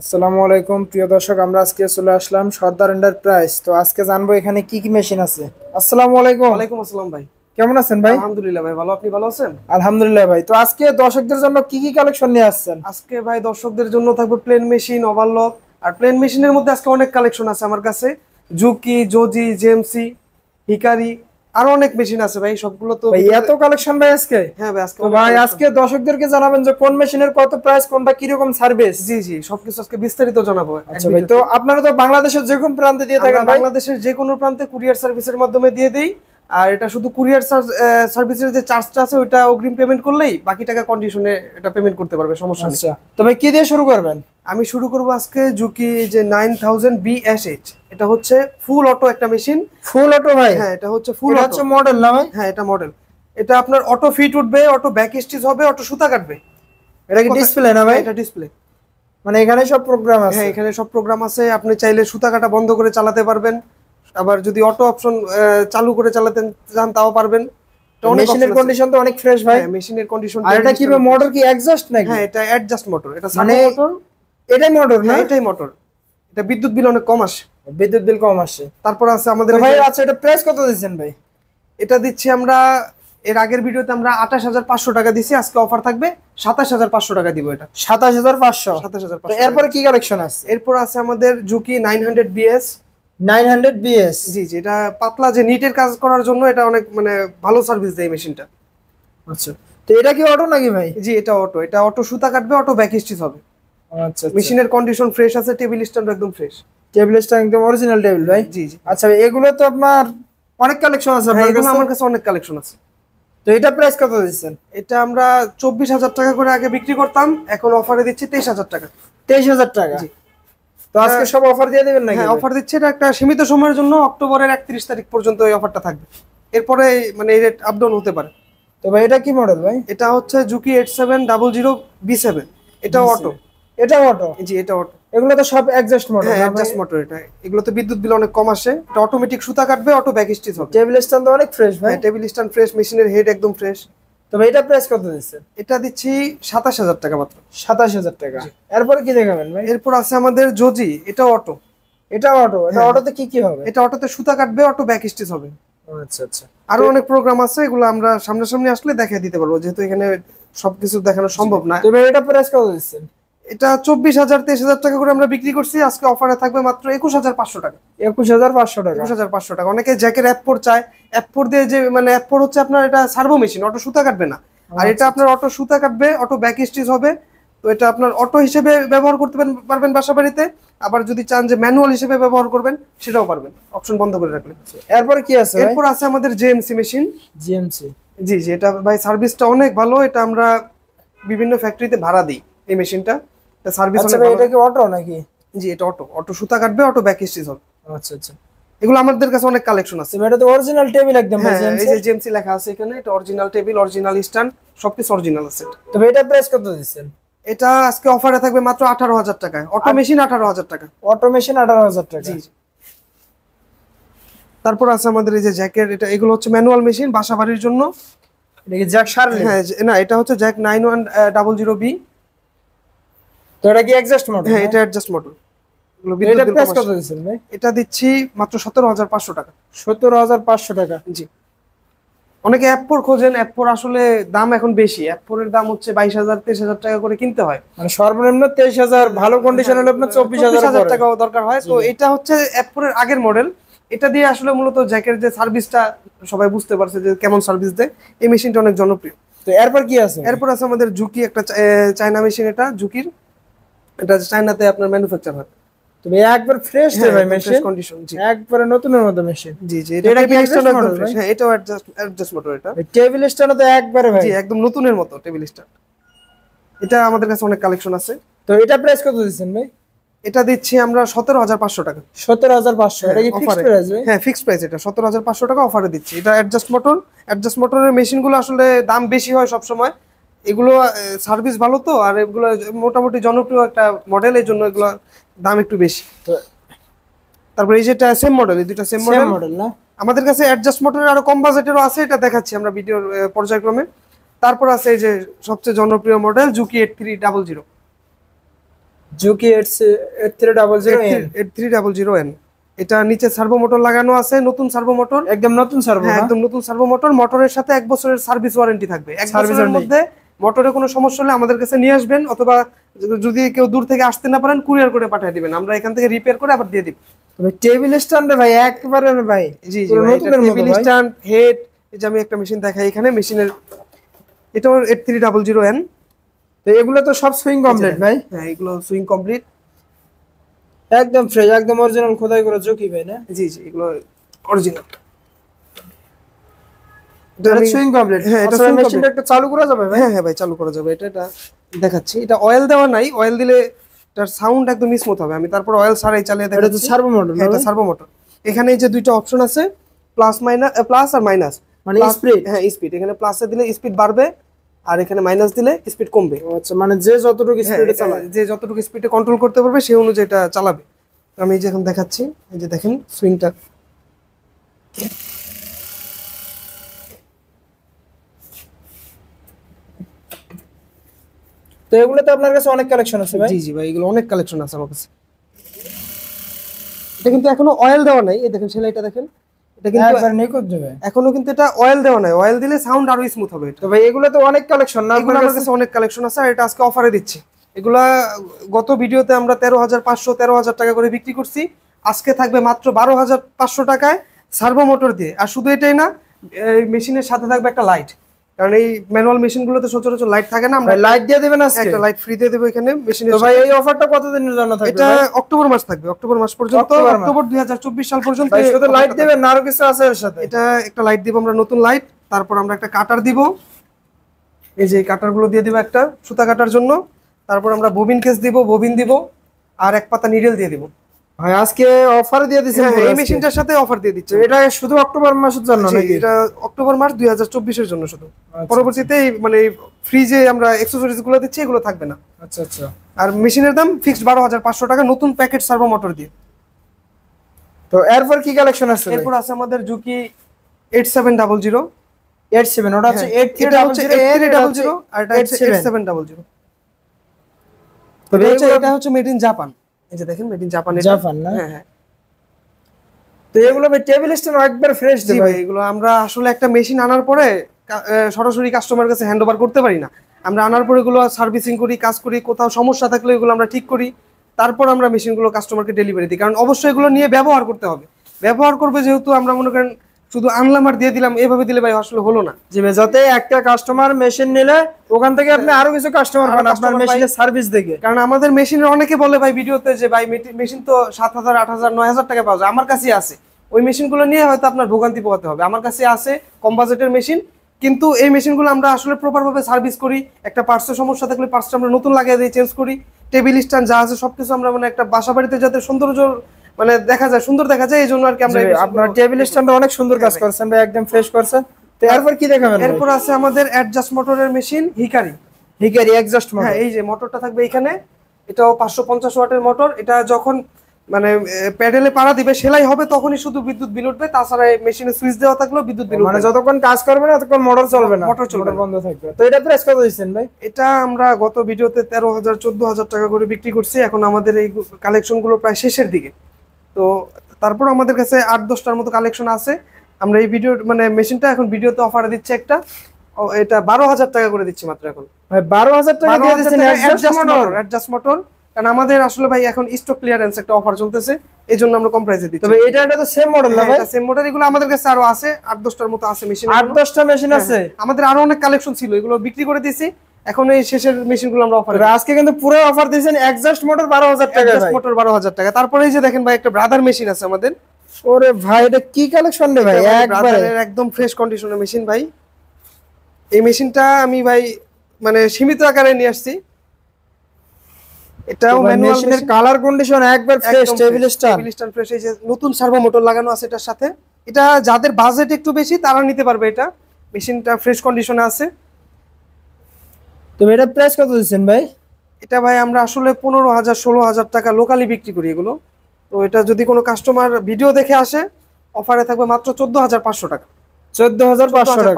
আসসালামু আলাইকুম প্রিয় দর্শক আমরা আজকে চলে আসলাম সর্দার এন্টারপ্রাইজ তো আজকে জানবো এখানে কি কি মেশিন আছে আসসালামু আলাইকুম ওয়ালাইকুম আসসালাম ভাই কেমন আছেন ভাই আলহামদুলিল্লাহ ভাই ভালো আপনি ভালো আছেন আলহামদুলিল্লাহ ভাই তো আজকে দর্শকদের জন্য কি কি কালেকশন নিয়ে আসছেন আজকে ভাই দর্শকদের জন্য থাকবে প্লেন মেশিন ওভারলক আর প্লেন মেশিনের মধ্যে আজকে অনেক কালেকশন আছে আমার কাছে জুকি জোজি জেমসি হিকারি আরো অনেক মেশিন আছে ভাই সবগুলো তো ভাই এত কালেকশন ভাই আজকে হ্যাঁ ভাই আজকে ভাই আজকে দর্শকদেরকে জানাবেন যে কোন মেশিনের কত প্রাইস কোনটা কি রকম সার্ভিস জি জি সবকিছু আজকে বিস্তারিত জানাবো আচ্ছা ভাই তো আপনারা তো বাংলাদেশের যে কোন প্রান্তে দিয়ে থাকেন বাংলাদেশের যে কোন প্রান্তে কুরিয়ার সার্ভিসের মাধ্যমে দিয়ে দেই আর এটা শুধু কুরিয়ার সার্ভিসের যে চার্জটা আছে ওটা অগ্রিম পেমেন্ট করলেই বাকি টাকা কন্ডিশনে এটা পেমেন্ট করতে পারবে সমস্যা নেই আচ্ছা। তবে কি দিয়ে শুরু করবেন আমি শুরু করব আজকে জুকি যে 9000 বিএসএইচ এটা হচ্ছে ফুল অটো একটা মেশিন ফুল অটো ভাই হ্যাঁ এটা হচ্ছে ফুল হচ্ছে মডেল না ভাই হ্যাঁ এটা মডেল এটা আপনার অটো ফিট উঠবে অটো ব্যাক স্টিচ হবে অটো সুতা কাটবে এটা কি ডিসপ্লে না ভাই হ্যাঁ, এটা ডিসপ্লে মানে এখানে সব প্রোগ্রাম আছে হ্যাঁ এখানে সব প্রোগ্রাম আছে আপনি চাইলে সুতা কাটা বন্ধ করে চালাতে পারবেন আবার যদি অটো অপশন চালু করে চালাতে চান তাও পারবেন মেশিনের কন্ডিশন তো অনেক ফ্রেশ ভাই মেশিনের হ্যাঁ, কন্ডিশন আর এটা কি মোটর কি অ্যাডজাস্ট নাকি হ্যাঁ এটা অ্যাডজাস্ট মোটর এটা সামনে মোটর এটাই মোটর না হ্যাঁ, এটাই মোটর এটা বিদ্যুৎ বিল অনেক কম আসে বিদ্যুৎ বিল কম আসে তারপর আছে আমাদের ভাই আচ্ছা এটা প্রাইস কত দিচ্ছেন ভাই এটা দিচ্ছি আমরা এর আগের ভিডিওতে আমরা আঠাশ হাজার পাঁচশো টাকা দিছি আজকে অফার থাকবে সাতাশ হাজার পাঁচশো টাকা দিব এটা সাতাশ হাজার পাঁচশো সাতাশ হাজার এরপরে কি কালেকশন আছে এরপর আছে আমাদের Juki nine hundred BS nine hundred BS জি জি এটা পাতলা যে নিটের কাজ করার জন্য এটা অনেক মানে ভালো সার্ভিস দেয় মেশিনটা আচ্ছা তো এটা কি অটো নাকি ভাই জি এটা অটো এটা অটো সুতা কাটবে অটো ব্যাক স্টিচ হবে আচ্ছা, আচ্ছা মেশিনের কন্ডিশন ফ্রেশ আছে টেবিল স্ট্যান্ড একদম ফ্রেশ টেবিল স্ট্যান্ড একদম অরিজিনাল টেবিল ভাই জি জি আচ্ছা এগুলো তো আপনার অনেক কালেকশন আছে হ্যাঁ, আপনার কাছে আমার কাছে অনেক কালেকশন আছে তো এটা প্রাইস কত দিচ্ছেন এটা আমরা চব্বিশ হাজার টাকা করে আগে বিক্রি করতাম এখন অফারে দিচ্ছি তেইশ হাজার টাকা তেইশ হাজার টাকা তো আজকে সব অফার দিয়ে দেবেন নাকি অফার হ্যাঁ, দিচ্ছে এটা একটা সীমিত সময়ের জন্য অক্টোবরের একত্রিশ তারিখ পর্যন্ত এই অফারটা থাকবে এরপরে মানে এই রেট আপ ডাউন হতে পারে তো ভাই এটা কি মডেল ভাই এটা হচ্ছে Juki eight seven double zero B seven এটা অটো এটা অটো জি এটা অটো এগুলো তো সব অ্যাডজাস্ট মোটর হ্যাঁ অ্যাডজাস্ট মোটর এটা এগুলো তো বিদ্যুৎ বিল অনেক কম আসে এটা অটোমেটিক সুতা কাটবে অটো ব্যাক স্টিচ হবে টেবিল স্ট্যান্ড তো অনেক ফ্রেশ ভাই টেবিল স্ট্যান্ড ফ্রেশ মেশিনের হেড একদম ফ্রেশ তবে এটা প্রাইস কত দিচ্ছে এটা দিচ্ছি সাতাশ হাজার টাকা মাত্র সাতাশ হাজার টাকা এরপরে কি দেখাবেন ভাই এরপর আছে আমাদের জজি এটা অটো এটা অটো এটা অটোতে হ্যাঁ। কি কি হবে এটা অটোতে সুতা কাটবে অটো ব্যাক স্টিচ হবে আচ্ছা আচ্ছা আরো অনেক প্রোগ্রাম আছে এগুলো আমরা সামনাসামনি আসলে দেখাই দিতে পারবো যেহেতু এখানে সবকিছু দেখানো সম্ভব না তবে এটা প্রাইস কত দিচ্ছেন এটা চব্বিশ হাজার তেইশ হাজার টাকা করে আমরা বিক্রি করছি আজকে অফারে থাকবে মাত্র একুশ হাজার পাঁচশো টাকা একুশ হাজার পাঁচশো টাকা একুশ হাজার পাঁচশো টাকা অনেকে জ্যাকের অ্যাপোর চায় অ্যাপোর দিয়ে যে মানে অ্যাপোর হচ্ছে আপনার এটা সার্ভো মেশিন অটো সুতা কাটবে না আর এটা আচ্ছা। আপনার অটো সুতা কাটবে অটো ব্যাক স্টিচ হবে তো এটা আপনার অটো হিসেবে ব্যবহার করতে পারবেন বাসা বাড়িতে আবার যদি চান যে ম্যানুয়াল হিসেবে ব্যবহার করবেন সেটাও পারবেন অপশন বন্ধ করে রাখলেন এরপর কি আছে এরপর আছে আমাদের জেএমসি মেশিন জিএমসি জি জি এটা ভাই সার্ভিসটা অনেক ভালো এটা আমরা বিভিন্ন ফ্যাক্টরিতে ভাড়া দিই এই মেশিনটা সার্ভিস আচ্ছা এটা কি অটো নাকি জি এটা অটো অটো সুতা কাটবে অটো ব্যাক স্টিচ হবে আচ্ছা আচ্ছা এগুলো আমাদের কাছে অনেক কালেকশন আছে এটা তো অরিজিনাল টেবিল একদম হ্যাঁ, এই যে জেমসি লেখা আছে এখানে এটা অরিজিনাল টেবিল অরিজিনাল স্ট্যান্ড সবকিছু অরিজিনাল আছে তবে এটা প্রাইস কত দিচ্ছেন এটা আজকে অফারে থাকবে মাত্র 18000 টাকায় অটো মেশিন 18000 টাকা অটো মেশিন 18000 টাকা জি তারপর আছে আমাদের এই যে জ্যাকেট এটা এগুলো হচ্ছে ম্যানুয়াল মেশিন বাসাবাড়ির জন্য এটা জ্যাক সার হ্যাঁ না এটা হচ্ছে জ্যাক জিরো বি তো এটা কি অ্যাডজাস্ট মডেল হ্যাঁ এটা অ্যাডজাস্ট মডেল এটা প্রাইস কত দিচ্ছেন ভাই এটা দিচ্ছি মাত্র 17500 টাকা 17500 টাকা জি অনেকে অ্যাপোর খোঁজেন অ্যাপোর আসলে দাম এখন বেশি অ্যাপোরের দাম হচ্ছে বাইশ হাজার তেইশ হাজার টাকা করে কিনতে হয় মানে সর্বনিম্ন তেইশ হাজার ভালো কন্ডিশন হলে আপনার চব্বিশ হাজার টাকা দরকার হয় তো এটা হচ্ছে অ্যাপোরের আগের মডেল এটা দিয়ে আসলে মূলত জ্যাকের যে সার্ভিসটা সবাই বুঝতে পারছে যে কেমন সার্ভিস দেয় এই মেশিনটা অনেক জনপ্রিয় তো এরপর কি আছে এরপর আছে আমাদের জুকি একটা চায়না মেশিন এটা জুকির এটা চায়নাতে আপনার ম্যানুফ্যাকচার হয় তুমি একবার ফ্রেশ দেবে মেশিন কন্ডিশন জি একবারে নতুনের মতো মেশিন জি জি এটা কি এক্সটার্নাল মডেল হ্যাঁ এটাও অ্যাডজাস্ট অ্যাডজাস্ট মোটর এটা টেবিল স্ট্যান্ড তো একবারে ভাই জি একদম নতুনের মতো টেবিল স্ট্যান্ড এটা আমাদের কাছে অনেক কালেকশন আছে তো এটা প্রাইস কত দিচ্ছেন ভাই এটা দিচ্ছি আমরা সতেরো হাজার পাঁচশো টাকা সতেরো হাজার পাঁচশো হ্যাঁ, এটা কি ফিক্স প্রাইস হ্যাঁ ফিক্স প্রাইস এটা সতেরো হাজার পাঁচশো টাকা অফারে দিচ্ছি এটা অ্যাডজাস্ট মোটর অ্যাডজাস্ট মোটরের মেশিনগুলো আসলে দাম বেশি হয় সব সময় এগুলো সার্ভিস ভালো তো আর এগুলো মোটামুটি জনপ্রিয় একটা মডেলের জন্য এগুলো দাম একটু বেশি তারপরে এই যেটা সেম মডেল এই দুটো সেম মডেল মডেল না আমাদের কাছে অ্যাডজাস্ট মোটরের আরো কম বাজেটেরও আছে এটা দেখাচ্ছি আমরা ভিডিওর পর্যায়ক্রমে তারপর আছে এই যে সবচেয়ে জনপ্রিয় model Juki eight three double zero Juki eight 8300n double eight three double zero N এটা নিচে সার্ভো মোটর লাগানো আছে নতুন সার্ভো মোটর একদম নতুন সার্ভো হ্যাঁ, একদম নতুন সার্ভো মোটর মোটরের সাথে এক বছরের সার্ভিস ওয়ারেন্টি থাকবে এক বছরের মধ্যে মোটরে কোনো সমস্যা হলে আমাদের কাছে নিয়ে আসবেন অথবা যদি কেউ দূর থেকে আসতে না পারেন কুরিয়ার করে পাঠিয়ে দিবেন আমরা এখান থেকে রিপেয়ার করে আবার দিয়ে দিব তবে টেবিল স্ট্যান্ডে ভাই একবারে ভাই জি জি টেবিল স্ট্যান্ড হেড এই যে আমি একটা মেশিন দেখাই এখানে মেশিনের এটা eight three double zero N তো এগুলো তো সব সুইং কমপ্লিট ভাই হ্যাঁ এগুলো সুইং কমপ্লিট একদম ফ্রেশ একদম অরিজিনাল খোদাই করা জকি ভাই না জি জি এগুলো অরিজিনাল হ্যাঁ, চালু করা যাবে হ্যাঁ হ্যাঁ ভাই চালু করা যাবে এটা এটা দেখাচ্ছি এটা অয়েল দেওয়া নাই অয়েল দিলে তার সাউন্ড একদম হবে আমি তারপর অয়েল দেখাচ্ছি হ্যাঁ, যে দুইটা অপশন আছে প্লাস মাইনাস প্লাস আর মাইনাস মানে স্পিড হ্যাঁ স্পিড এখানে দিলে স্পিড বাড়বে আর এখানে মাইনাস দিলে স্পিড কমবে আচ্ছা মানে যে যতটুকু হ্যাঁ, চালায় যে যতটুকু স্পিডে কন্ট্রোল করতে পারবে সেই অনুযায়ী এটা চালাবে আমি দেখাচ্ছি এই যে দেখেন সুইংটা তো এগুলোতে আপনার কাছে অনেক কালেকশন আছে ভাই জি জি ভাই এগুলো অনেক কালেকশন আছে আমার কাছে এটা কিন্তু এখনো অয়েল দেওয়া নাই এই দেখেন সেলাইটা দেখেন এটা কিন্তু একবার নিখুঁত যাবে এখনো কিন্তু এটা অয়েল দেওয়া নাই অয়েল দিলে সাউন্ড আরো স্মুথ হবে তো ভাই এগুলো তো অনেক কালেকশন না এগুলো আমার কাছে অনেক কালেকশন আছে আর এটা আজকে অফারে দিচ্ছি এগুলা গত ভিডিওতে আমরা তেরো হাজার পাঁচশো তেরো হাজার টাকা করে বিক্রি করছি আজকে থাকবে মাত্র বারো হাজার পাঁচশো টাকায় সার্ভো মোটর দিয়ে আর শুধু এটাই না মেশিনের সাথে থাকবে একটা লাইট কারণ এই ম্যানুয়াল গুলোতে সচরাচর লাইট থাকে না আমরা লাইট দিয়ে দেবেন আজকে একটা লাইট ফ্রি দিয়ে দেব এখানে মেশিন তো ভাই এই অফারটা কতদিনের জন্য থাকবে এটা অক্টোবর মাস থাকবে অক্টোবর মাস পর্যন্ত অক্টোবর 2024 সাল পর্যন্ত শুধু লাইট দেবেন না আরো কিছু আছে এর সাথে এটা একটা লাইট দিব আমরা নতুন লাইট তারপর আমরা একটা কাটার দিব এই যে কাটারগুলো দিয়ে দিব একটা সুতা কাটার জন্য তারপর আমরা ববিন কেস দিব ববিন দিব আর এক পাতা নিরেল দিয়ে দিব ভাই আজকে অফার হ্যাঁ, হ্যাঁ, দিয়ে দিচ্ছে হ্যাঁ এই মেশিনটার সাথে অফার দিয়ে দিচ্ছে এটা শুধু অক্টোবর মাসের জন্য নাকি এটা অক্টোবর মাস দুই হাজার চব্বিশের জন্য শুধু আচ্ছা, আচ্ছা। পরবর্তীতে মানে ফ্রিজে আমরা অ্যাকসেসরিজ গুলো দিচ্ছি এগুলো থাকবে না আচ্ছা আচ্ছা আর মেশিনের দাম ফিক্সড বারো হাজার পাঁচশো টাকা নতুন প্যাকেট সার্ভো মোটর দিয়ে তো এরপর কি কালেকশন আছে এরপর আছে আমাদের Juki eight seven double zero eight seven ওটা হচ্ছে 8300 হ্যাঁ, আর এটা ডাবল জিরো তো এটা হচ্ছে মেড ইন জাপান হ্যাঁ, হ্যাঁ। তো এগুলো আমরা আসলে একটা মেশিন আনার পরে সরাসরি কাস্টমার কাছে হ্যান্ড ওভার করতে পারি না আমরা আনার পরে এগুলো সার্ভিসিং করি কাজ করি কোথাও সমস্যা থাকলে এগুলো আমরা ঠিক করি তারপর আমরা মেশিনগুলো কাস্টমারকে ডেলিভারি দিই কারণ অবশ্যই এগুলো নিয়ে ব্যবহার করতে হবে ব্যবহার করবে যেহেতু আমরা মনে করেন শুধু আনলাম আর দিয়ে দিলাম এভাবে দিলে ভাই আসলে হলো না যে যাতে একটা কাস্টমার মেশিন নিলে ওখান থেকে আপনি আরো কিছু কাস্টমার পান আপনার মেশিনের সার্ভিস দেখে কারণ আমাদের মেশিনের অনেকে বলে ভাই ভিডিওতে যে ভাই মেশিন তো সাত হাজার আট হাজার নয় হাজার টাকা পাওয়া যায় আমার কাছে আছে ওই মেশিনগুলো নিয়ে হয়তো আপনার ভোগান্তি পোহাতে হবে আমার কাছে আছে কম মেশিন কিন্তু এই মেশিনগুলো আমরা আসলে প্রপারভাবে সার্ভিস করি একটা পার্সের সমস্যা থাকলে পার্সটা আমরা নতুন লাগিয়ে দিই চেঞ্জ করি টেবিল স্ট্যান্ড যা আছে সব কিছু আমরা মানে একটা বাসা বাড়িতে যাতে সৌন্দর্য মানে দেখা যায় সুন্দর দেখা যায় এই জন্য আর কি আমরা আপনার টেবিল স্ট্যান্ড অনেক সুন্দর কাজ করছেন ভাই একদম ফ্রেশ করছেন তো এরপর কি দেখাবেন এরপর আছে আমাদের অ্যাডজাস্ট মোটরের machine Hikari Hikari adjust motor হ্যাঁ এই যে মোটরটা থাকবে এখানে এটাও 550 ওয়াটের মোটর এটা যখন মানে প্যাডেলে পাড়া দিবে সেলাই হবে তখনই শুধু বিদ্যুৎ বিল উঠবে তাছাড়া মেশিনে সুইচ দেওয়া থাকলেও বিদ্যুৎ বিল মানে যতক্ষণ কাজ করবে না ততক্ষণ মোটর চলবে না মোটর চলবে বন্ধ থাকবে তো এটা প্রাইস কত দিচ্ছেন ভাই এটা আমরা গত ভিডিওতে তেরো হাজার চোদ্দ হাজার টাকা করে বিক্রি করছি এখন আমাদের এই কালেকশন গুলো প্রায় শেষের দিকে তো তারপর আমাদের কাছে আট দশটার মতো কালেকশন আছে আমরা এই ভিডিও মানে মেশিনটা এখন ভিডিওতে অফারে দিচ্ছে একটা এটা বারো হাজার টাকা করে দিচ্ছি মাত্র এখন বারো হাজার টাকা অ্যাডজাস্ট কারণ আমাদের আসলে ভাই এখন স্টক ক্লিয়ারেন্স একটা অফার চলতেছে এই জন্য আমরা কম প্রাইসে দিচ্ছি তবে এটা হ্যাঁ, এটা তো সেম মডেল না ভাই সেম মডেল এগুলো আমাদের কাছে আরো আছে আট দশটার মতো আছে মেশিন আট দশটা মেশিন হ্যাঁ, আছে হ্যাঁ। আমাদের আরো অনেক কালেকশন ছিল এগুলো বিক্রি করে দিয়েছি এখন এই শেষের মেশিন গুলো আমরা অফার আজকে কিন্তু পুরো অফার দিয়েছেন এক্সাস্ট মোটর বারো হাজার টাকা মোটর বারো হাজার টাকা তারপরে এই যে দেখেন ভাই একটা ব্রাদার মেশিন আছে আমাদের ওরে ভাই এটা কি কালেকশন রে ভাই একদম ফ্রেশ কন্ডিশনের মেশিন ভাই এই মেশিনটা আমি ভাই মানে সীমিত আকারে নিয়ে আসছি এটাও ম্যানুয়ালের কালার কন্ডিশন একবার fresh table star table star fresh এই নতুন সার্ভো মোটর লাগানো আছে এটার সাথে এটা যাদের বাজেট একটু বেশি তারা নিতে পারবে এটা মেশিনটা ফ্রেশ কন্ডিশনে আছে তো এটা প্রাইস কত দিচ্ছেন ভাই এটা ভাই আমরা আসলে পনেরো হাজার ষোলো হাজার টাকা লোকালি বিক্রি করি এগুলো তো এটা যদি কোনো কাস্টমার ভিডিও দেখে আসে অফারে থাকবে মাত্র চোদ্দ হাজার পাঁচশো টাকা চোদ্দ হাজার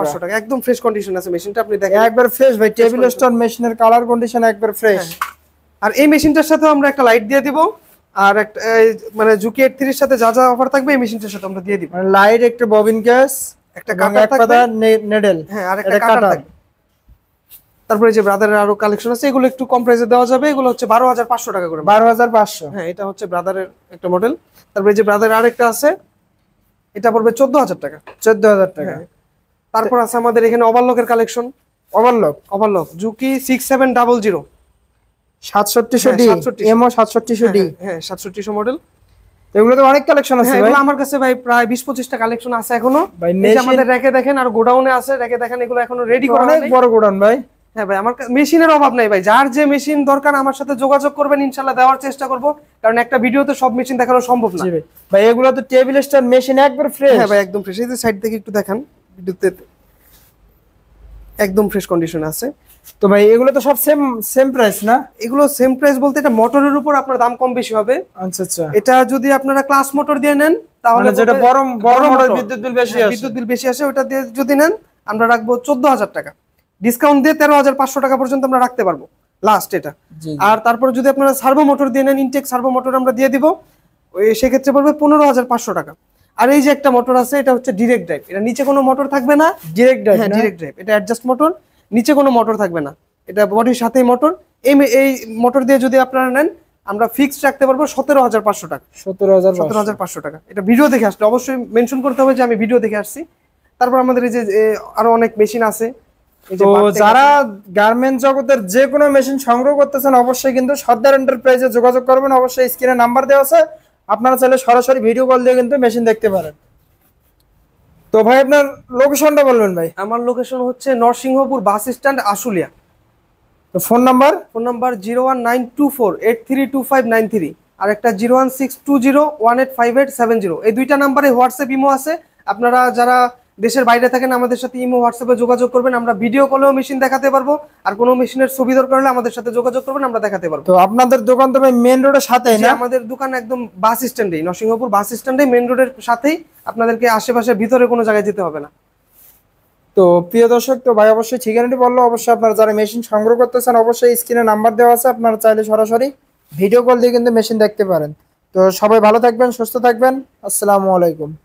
পাঁচশো টাকা একদম ফ্রেশ কন্ডিশন আছে মেশিনটা আপনি দেখেন একবার ফ্রেশ ভাই টেবিল স্টোন মেশিনের কালার কন্ডিশন একবার ফ্রেশ হ্যাঁ। আর এই মেশিনটার সাথে আমরা একটা লাইট দিয়ে দিব আর একটা মানে জুকি এইট থ্রির সাথে যা যা অফার থাকবে এই মেশিনটার সাথে আমরা দিয়ে দিব লাইট মানে একটা ববিন গ্যাস একটা কাটা নেডেল হ্যাঁ আর একটা কাটা থাকবে তারপরে যে ব্রাদারের আরো কালেকশন আছে এগুলো একটু কম প্রাইসে দেওয়া যাবে এগুলো হচ্ছে বারো হাজার পাঁচশো টাকা করে বারো হাজার পাঁচশো হ্যাঁ এটা হচ্ছে ব্রাদারের একটা মডেল তারপরে যে ব্রাদারের আরেকটা আছে এটা পড়বে চোদ্দ হাজার টাকা চোদ্দ হাজার টাকা হ্যাঁ, তারপর আছে আমাদের এখানে ওভারলকের collection overlock overlock Juki six seven double zero সাতষট্টিশো হ্যাঁ, ডি এমও সাতষট্টিশো ডি হ্যাঁ, হ্যাঁ সাতষট্টিশো মডেল এগুলো তো অনেক কালেকশন আছে এগুলো আমার কাছে ভাই প্রায় বিশ পঁচিশটা কালেকশন আছে এখনো আমাদের রেখে দেখেন আর গোডাউনে আছে রেখে দেখেন এগুলো এখনো রেডি করা বড় গোডাউন ভাই হ্যাঁ ভাই আমার মেশিনের অভাব নাই ভাই যার যে মেশিন দরকার আমার সাথে যোগাযোগ করবেন ইনশাল্লাহ দেওয়ার চেষ্টা করবো কারণ একটা ভিডিওতে সব মেশিন দেখানো সম্ভব না ভাই এগুলো তো টেবিল স্টার মেশিন একবার ফ্রেশ হ্যাঁ ভাই একদম ফ্রেশ এই যে সাইড থেকে একটু দেখান ভিডিওতে একদম ফ্রেশ কন্ডিশন আছে তো ভাই এগুলো তো সব সেম সেম প্রাইস না এগুলো সেম প্রাইস বলতে এটা মোটরের উপর আপনার দাম কম বেশি হবে আচ্ছা আচ্ছা এটা যদি আপনারা ক্লাস মোটর দিয়ে নেন তাহলে মানে যেটা বড় বড় বিদ্যুৎ বিল বেশি হ্যাঁ, আসে বিদ্যুৎ বিল বেশি আসে ওটা দিয়ে যদি নেন আমরা রাখবো চোদ্দ হাজার টাকা ডিসকাউন্ট দিয়ে তেরো হাজার পাঁচশো টাকা পর্যন্ত আমরা রাখতে পারবো লাস্ট এটা আর তারপর যদি আপনারা সার্ভো মোটর দিয়ে নেন ইনটেক সার্ভো মোটর আমরা দিয়ে দিব ওই সেক্ষেত্রে পড়বে পনেরো হাজার পাঁচশো টাকা আর এই যে একটা মোটর আছে এটা হচ্ছে ডিরেক্ট ড্রাইভ এটা নিচে কোনো মোটর থাকবে না ডিরেক্ট ড্রাইভ ডিরেক্ট ড্রাইভ এটা অ্যাডজাস্ট মোটর নিচে কোনো মোটর থাকবে না এটা বডির সাথেই মোটর এই এই মোটর দিয়ে যদি আপনারা নেন আমরা ফিক্সড রাখতে পারবো সতেরো হাজার পাঁচশো টাকা সতেরো হাজার সতেরো হাজার পাঁচশো টাকা এটা ভিডিও দেখে আসলে অবশ্যই মেনশন করতে হবে যে আমি ভিডিও দেখে আসছি তারপর আমাদের এই যে আরো অনেক মেশিন আছে তো যারা গার্মেন্ট জগতের যে কোনো মেশিন সংগ্রহ করতেছেন অবশ্যই কিন্তু সর্দার এন্টারপ্রাইজে যোগাযোগ করবেন অবশ্যই স্ক্রিনে নাম্বার দেওয়া আছে আপনারা চাইলে সরাসরি ভিডিও কল দিয়ে কিন্তু মেশিন দেখতে পারেন তো ভাই আপনার লোকেশনটা বলবেন ভাই আমার লোকেশন হচ্ছে নরসিংহপুর বাস স্ট্যান্ড আশুলিয়া তো phone number phone number zero one nine two four eight three two five nine three আর একটা zero one six two zero one eight five eight seven zero এই দুইটা নাম্বারে হোয়াটসঅ্যাপ ইমো আছে আপনারা যারা দেশের বাইরে থাকেন আমাদের সাথে ইমো হোয়াটসঅ্যাপে যোগাযোগ করবেন আমরা ভিডিও কলেও মেশিন দেখাতে পারবো আর কোনো মেশিনের ছবি দরকার হলে আমাদের সাথে যোগাযোগ করবেন আমরা দেখাতে পারবো তো আপনাদের দোকান তবে মেন রোডের সাথে আমাদের দোকান একদম বাস স্ট্যান্ডেই নরসিংহপুর বাস স্ট্যান্ডে মেন রোডের সাথেই আপনাদেরকে আশেপাশে ভিতরে কোনো জায়গায় যেতে হবে না তো প্রিয় দর্শক তো ভাই অবশ্যই ঠিকানাটি বললো অবশ্যই আপনারা যারা মেশিন সংগ্রহ করতে চান অবশ্যই স্ক্রিনে নাম্বার দেওয়া আছে আপনারা চাইলে সরাসরি ভিডিও কল দিয়ে কিন্তু মেশিন দেখতে পারেন তো সবাই ভালো থাকবেন সুস্থ থাকবেন আসসালামু আলাইকুম